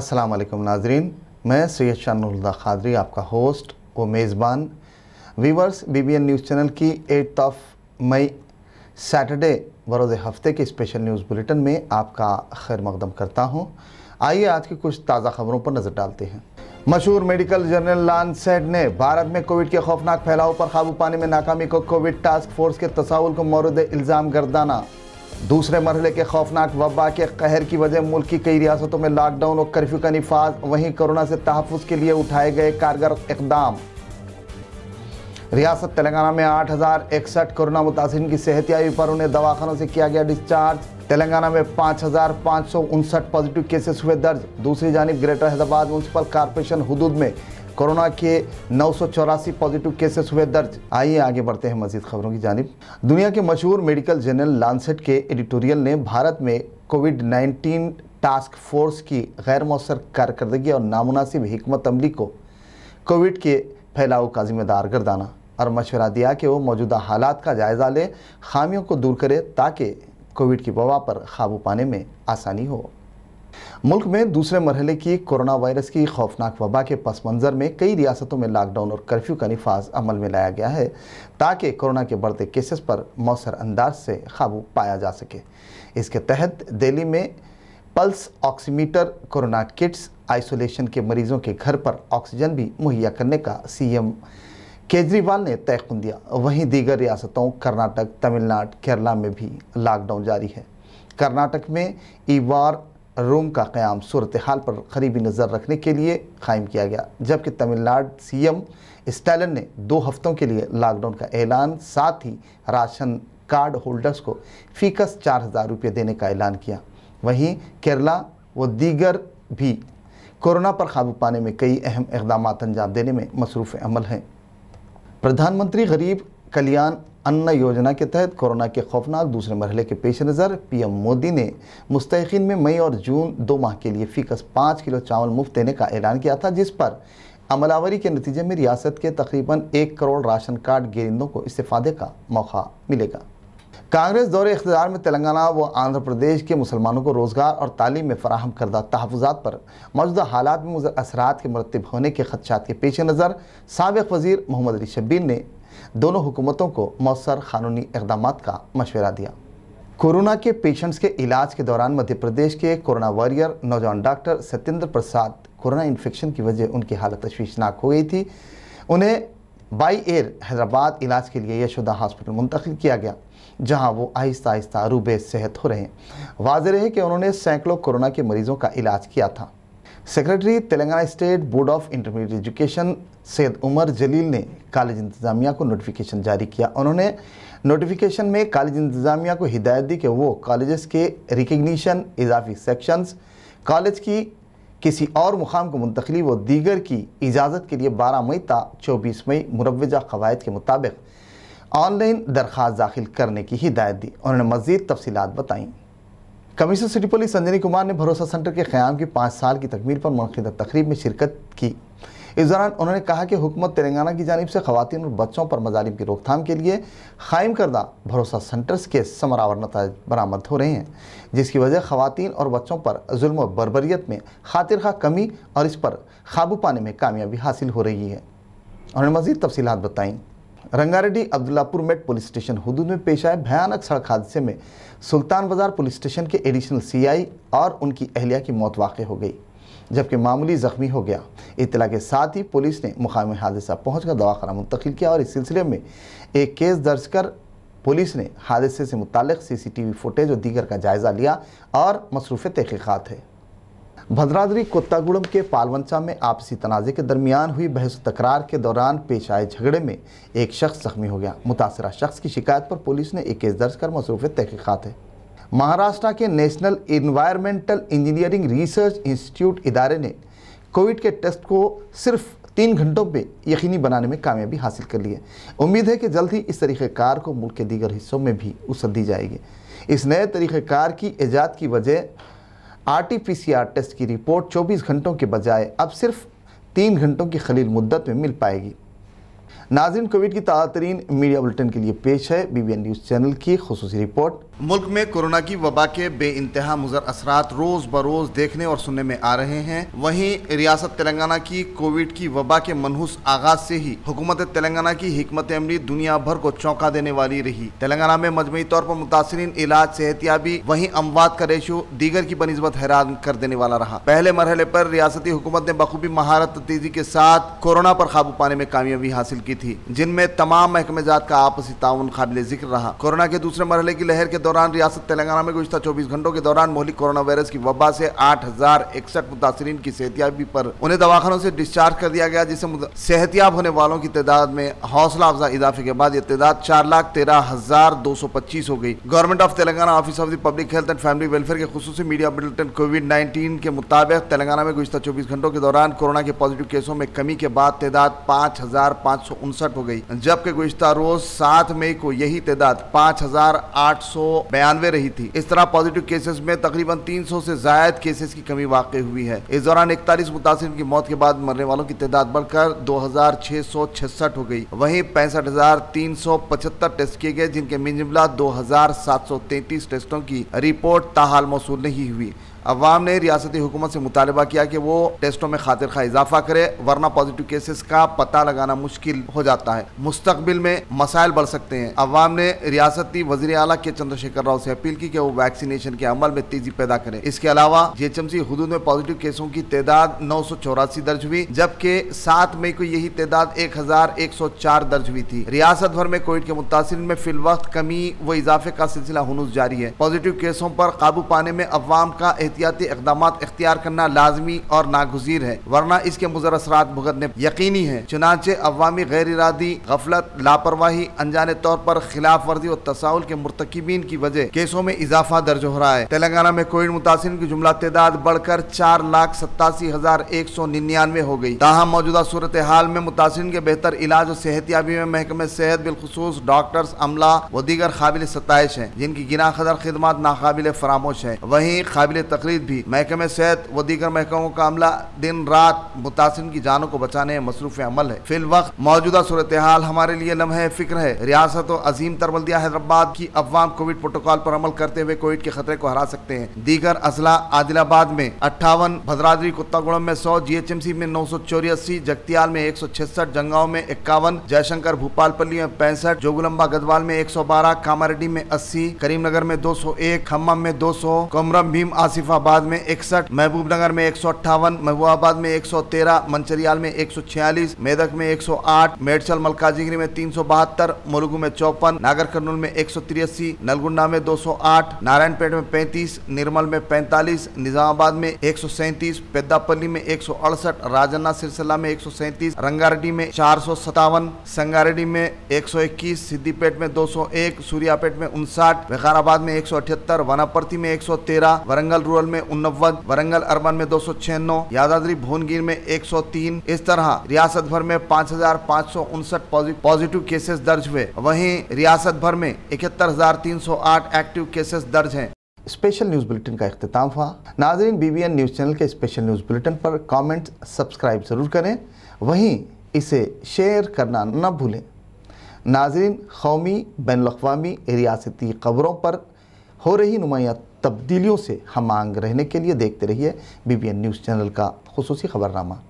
अस्सलाम वालेकुम नाजरीन मैं सैयद शानुल्ला खादरी आपका होस्ट व मेज़बान वीवर्स बीबीएन न्यूज़ चैनल की एट ऑफ मई सैटरडे बरोज़ हफ़्ते के स्पेशल न्यूज़ बुलेटिन में आपका खैर मकदम करता हूँ आइए आज की कुछ ताज़ा खबरों पर नज़र डालते हैं मशहूर मेडिकल जर्नल लानसेट ने भारत में कोविड के खौफनाक फैलाव पर काबू पाने में नाकामी को कोविड टास्क फोर्स के तसाउल को मौरद इल्ज़ाम गर्दाना दूसरे मरहले के खौफनाक वबा के कहर की वजह मुल्क की कई रियासतों में लॉकडाउन और कर्फ्यू का निफाज वहीं कोरोना से तहफ़ के लिए उठाए गए कारगर इकदाम रियासत तेलंगाना में आठ हज़ार इकसठ कोरोना मुतासर की सेहतियाबी पर उन्हें दवाखानों से किया गया डिस्चार्ज तेलंगाना में पाँच हज़ार पाँच सौ उनसठ पॉजिटिव केसेस हुए दर्ज दूसरी जानब ग्रेटर हैदराबाद म्यूनसिपल कॉरपोरेशन हदूद में कोरोना के नौ पॉजिटिव केसेस हुए दर्ज आइए आगे बढ़ते हैं मजीद खबरों की जानब दुनिया के मशहूर मेडिकल जर्नल लानसेट के एडिटोरियल ने भारत में कोविड 19 टास्क फोर्स की गैर मौसर कारकर्दगी और नामनासिब हमत अमली को कोविड के फैलाव का जिम्मेदार गर्दाना और मशवरा दिया कि वो मौजूदा हालात का जायज़ा ले खामियों को दूर करे ताकि कोविड की वबा पर काबू पाने में आसानी हो मुल्क में दूसरे मरहले की कोरोना वायरस की खौफनाक वबा के पस मंज़र में कई रियासतों में लॉकडाउन और कर्फ्यू का नफाज अमल में लाया गया है ताकि कोरोना के बढ़ते केसेस पर मौसर अंदाज से काबू पाया जा सके इसके तहत दिल्ली में pulse oximeter corona kits isolation के मरीजों के घर पर ऑक्सीजन भी मुहैया करने का एम केजरीवाल ने तयकुन दिया वहीं दीगर रियासतों कर्नाटक तमिलनाडु केरला में भी लॉकडाउन जारी है कर्नाटक में ईवार रूम का क़्याम सूरत हाल पर करीबी नज़र रखने के लिए कायम किया गया जबकि तमिलनाडु सीएम स्टालिन ने दो हफ्तों के लिए लॉकडाउन का ऐलान साथ ही राशन कार्ड होल्डर्स को फीकस चार हज़ार रुपये देने का ऐलान किया वहीं केरला व दीगर भी कोरोना पर काबू पाने में कई अहम इकदाम अंजाम देने में मसरूफ़ अमल हैं प्रधानमंत्री गरीब कल्याण अन्ना योजना के तहत कोरोना के खौफनाक दूसरे मरहले के पेश नज़र पीएम मोदी ने मुस्तकिन में मई और जून दो माह के लिए फ़ीकस पाँच किलो चावल मुफ्त देने का ऐलान किया था जिस पर अमलावरी के नतीजे में रियासत के तकरीबन एक करोड़ राशन कार्ड गिरिंदों को इस्तेफादे का मौका मिलेगा कांग्रेस दौरे इकतदार में तेलंगाना व आंध्र प्रदेश के मुसलमानों को रोज़गार और तालीम में फराहम करदा तहफात पर मौजूदा हालात में मुजर असरात के मरतब होने के खदशात के पेश नज़र सबक वजीर मोहम्मद अली शब्बी ने दोनों हुकूमतों को मौसर कानूनी इकदाम का मशवरा दिया कोरोना के पेशेंट्स के इलाज के दौरान मध्य प्रदेश के कोरोना वॉरियर नौजवान doctor Satyendra Prasad corona infection की वजह उनकी हालत तशवीशनाक हो गई थी उन्हें बाई एयर हैदराबाद इलाज के लिए यशोदा हॉस्पिटल मुंतकिल किया गया जहां वो आहिस्ता आहिस्ता रूबे सेहत हो रहे हैं वाजह है कि उन्होंने सैकड़ों कोरोना के मरीजों का इलाज किया था secretary Telangana state board of intermediate education Syed Umar Jaleel ने कॉलेज इंतजामिया को नोटिफिकेशन जारी किया उन्होंने नोटिफिकेशन में कॉलेज इंतजामिया को हिदायत दी कि वो कॉलेजेस के रिकग्निशन इजाफी सेक्शंस कॉलेज की किसी और मुकाम को मुंतकली व दीगर की इजाज़त के लिए 12 मई तक 24 मई मुरवजा कवायद के मुताबिक ऑनलाइन दरख्वास्त दाखिल करने की हिदायत दी उन्होंने मज़ीद तफसीत बताईं commissioner city police Sanjani Kumar ने भरोसा सेंटर के क्याम की पाँच साल की तकमील पर मनद तकरीब में शिरकत की इस दौरान उन्होंने कहा कि हुकूमत तेलंगाना की जानब से खातन और बच्चों पर मजालिम की रोकथाम के लिए कायम करदा भरोसा सेंटर्स के समरावर नतज बरामद हो रहे हैं जिसकी वजह खातन और बच्चों पर जुल्म बरबरीत में खातिर खा कमी और इस पर काबू पाने में कामयाबी हासिल हो रही है उन्होंने मजीद तफसीत बताईं रंगारेड्डी अब्दुल्लापुर मेट पुलिस स्टेशन हदूद में पेश आए भयानक सड़क हादसे में सुल्तान बाजार पुलिस स्टेशन के एडिशनल सीआई और उनकी अहलिया की मौत वाक़ हो गई जबकि मामूली ज़ख्मी हो गया इतला के साथ ही पुलिस ने मुकामी हादसा पहुँच कर दवाखाना मुंतकिल किया और इस सिलसिले में एक केस दर्ज कर पुलिस ने हादसे से मुतल वी फुटेज और दीगर का जायज़ा लिया और मसरूफ़ तहकीक़ात है भद्राद्री कोत्तागुड़म के पालवंसा में आपसी तनाजे के दरमियान हुई बहस तकरार के दौरान पेश आए झगड़े में एक शख्स जख्मी हो गया मुतासरा शख्स की शिकायत पर पुलिस ने एक केस दर्ज कर मसरूफ़ तहकीक़ात है महाराष्ट्र के national environmental engineering research institute इदारे ने कोविड के टेस्ट को सिर्फ तीन घंटों में यकीनी बनाने में कामयाबी हासिल कर ली है उम्मीद है कि जल्द ही इस तरीक़ेकार को मुल्क के दीगर हिस्सों में भी उसद दी जाएगी इस नए तरीक़ेकार की ईजाद की वजह आरटीपीसीआर टेस्ट की रिपोर्ट 24 घंटों के बजाय अब सिर्फ तीन घंटों की खलील मुद्दत में मिल पाएगी नाजिन कोविड की ताज़ा तरीन मीडिया बुलेटिन के लिए पेश है बीबीएन न्यूज़ चैनल की खसूस रिपोर्ट मुल्क में कोरोना की वबा के बे इंतहा मुजर असरात रोज़ बरोज़ देखने और सुनने में आ रहे हैं वहीं रियासत तेलंगाना की कोविड की वबा के मनहूस आगाज से ही हुकूमत तेलंगाना की हमत अमली दुनिया भर को चौंका देने वाली रही तेलंगाना में मजमू तौर पर मुतासरी इलाज सेहतियाबी वहीं अमवात का रेशो दीगर की बनस्बत हैरान कर देने वाला रहा पहले मरहले पर रियासती हुकूमत ने बखूबी महारत तेजी के साथ कोरोना पर काबू पाने में कामयाबी हासिल की थी जिनमें तमाम महकमेजात का आपसी ताउन काबिल जिक्र रहा कोरोना के दूसरे मरहले की लहर के दौरान रियासत तेलंगाना में गुजत चौबीस घंटों के दौरान मोहलिक कोरोना वायरस की वबा से आठ हजार इकसठ मुतासरीन की सेहतियाबी पर उन्हें दवाखानों से डिस्चार्ज कर दिया गया जिससे सेहतियाब होने वालों की तादाद में हौसला अफजा इजाफे के बाद यह तादाद चार लाख तेरह हजार दो सौ पच्चीस हो गई government of Telangana office of the public health and family welfare के खसूस मीडिया बुलेटिन कोविड नाइन्टीन के मुताबिक तेलंगाना में गुजत चौबीस घंटों के दौरान कोरोना के पॉजिटिव केसों में कमी के बाद तादाद पाँच हजार पाँच सौ उनसठ हो गई जबकि गुजत रोज सात मई को यही तादाद पाँच हजार आठ सौ बयानवे रही थी इस तरह पॉजिटिव केसेस में तकरीबन तीन सौ ऐसी जायद केसेस की कमी वाक हुई है इस दौरान इकतालीस मुतासर की मौत के बाद मरने वालों की तादाद बढ़कर दो हजार छह सौ छसठ हो गई वही पैंसठ हजार तीन सौ पचहत्तर टेस्ट किए गए जिनके मिजमला दो हजार सात सौ तैतीस टेस्टों की रिपोर्ट ताहाल मौसू नहीं हुई अवाम ने रियासती हुकूमत से मुतालबा किया कि वो टेस्टों में खातिर खा इजाफा करे वरना पॉजिटिव केसेस का पता लगाना मुश्किल हो जाता है मुस्तबिल में मसाइल बढ़ सकते हैं अवाम ने रियासती वजी अला के चंद्रशेखर राव से अपील की कि वो वैक्सीनेशन के अमल में तेजी पैदा करें इसके अलावा जीएचएमसी हदूद में पॉजिटिव केसों की तादाद नौ सौ चौरासी दर्ज हुई जबकि सात मई को यही तादाद एक हजार एक सौ चार दर्ज हुई थी रियासत भर में कोविड के मुतासर में फिल वक्त कमी व इजाफे का सिलसिला हनूस जारी है पॉजिटिव केसों पर काबू पाने में अवाम का एहतियात एहतियाती इकदाम अख्तियार करना लाजमी और नागजीर है वरना इसके मुजर असरा भुगतने यकीनी है चुनाचे अवामी गैर इरादी गफलत लापरवाही अनजाने तौर पर खिलाफ वर्जी और तसाउल के मरतकबीन की वजह केसों में इजाफा दर्ज हो रहा है तेलंगाना में कोविड मुतासर की जुमला तदाद बढ़कर चार लाख सतासी हजार एक सौ निन्यानवे हो गयी ताहम मौजूदा सूरत हाल में मुतासर के बेहतर इलाज और याबी में महकमे सेहत बिलखसूस डॉक्टर्स अमला व दीगर काबिल सतश है जिनकी गिना खदर खदमात नाकबिल फरामोश है वही काबिल तकलीद भी महकमे सेहत व दीगर महकमों का अमला दिन रात मुतासर की जानों को बचाने में मसरूफ अमल है फिल वक्त मौजूदा सूरत हाल हमारे लिए लम्हे फिक्र है रियासत और अजीम तरबलदिया हैदराबाद की अवाम कोविड प्रोटोकॉल पर अमल करते हुए कोविड के खतरे को हरा सकते हैं दीगर अजला आदिलाबाद में अट्ठावन भद्रादरी कुत्तागुड़म में सौ जी एच एम सी में नौ सौ चौरासी जगतियाल में एक सौ छियासठ जंगाव में इक्यावन जयशंकर भोपालपल्ली में पैंसठ जोगुलम्बा गदवाल में एक सौ बारह कामारेड्डी में अस्सी करीमनगर में दो सौ एक खम्मम में दो सौ कोमरम भीम आसिफ मुजफ्फराबाद में इकसठ महबूब नगर में एक सौ अट्ठावन महबूबाबाद में एक सौ तेरह मंचरियाल में एक सौ छियालीस मेदक में एक सौ आठ मेडसल मलकाजगिरी में तीन सौ बहत्तर मुलगू में चौपन नागर कर्नूल में एक सौ तिरासी नलगुंडा में दो सौ आठ नारायणपेट में पैंतीस निर्मल में पैंतालीस निजामाबाद में एक सौ सैंतीस पेद्दापल्ली में एक सौ अड़सठ राजना सिरसिला में एक सौ सैंतीस रंगारेड्डी में चार सौ सतावन संगारेड्डी में एक सौ इक्कीस सिद्दीपेट में दो सौ एक सूर्यापेट में उनसाठ वेखाराबाद में एक सौ अठहत्तर वनापर्ति में एक सौ तेरह वरंगल रूरल रूरल में उन्नवे वरंगल अर्बन में दो सौ छियानवे यादाद्री भुवनगिर में एक सौ तीन इस तरह रियासत भर में पाँच हजार पाँच सौ उनसठ पॉजिटिव केसेस दर्ज हुए वहीं रियासत भर में इकहत्तर हजार तीन सौ आठ एक्टिव केसेस दर्ज हैं स्पेशल न्यूज़ बुलेटिन का अख्ताम हुआ नाजरीन B B N news channel के स्पेशल न्यूज़ बुलेटिन पर कॉमेंट सब्सक्राइब ज़रूर करें वहीं इसे शेयर करना न भूलें नाजरीन कौमी बैन अवी रियासती खबरों पर हो रही नुमायात तब्दीलियों से हम आंग रहने के लिए देखते रहिए बी न्यूज़ चैनल का खसूस खबरनामा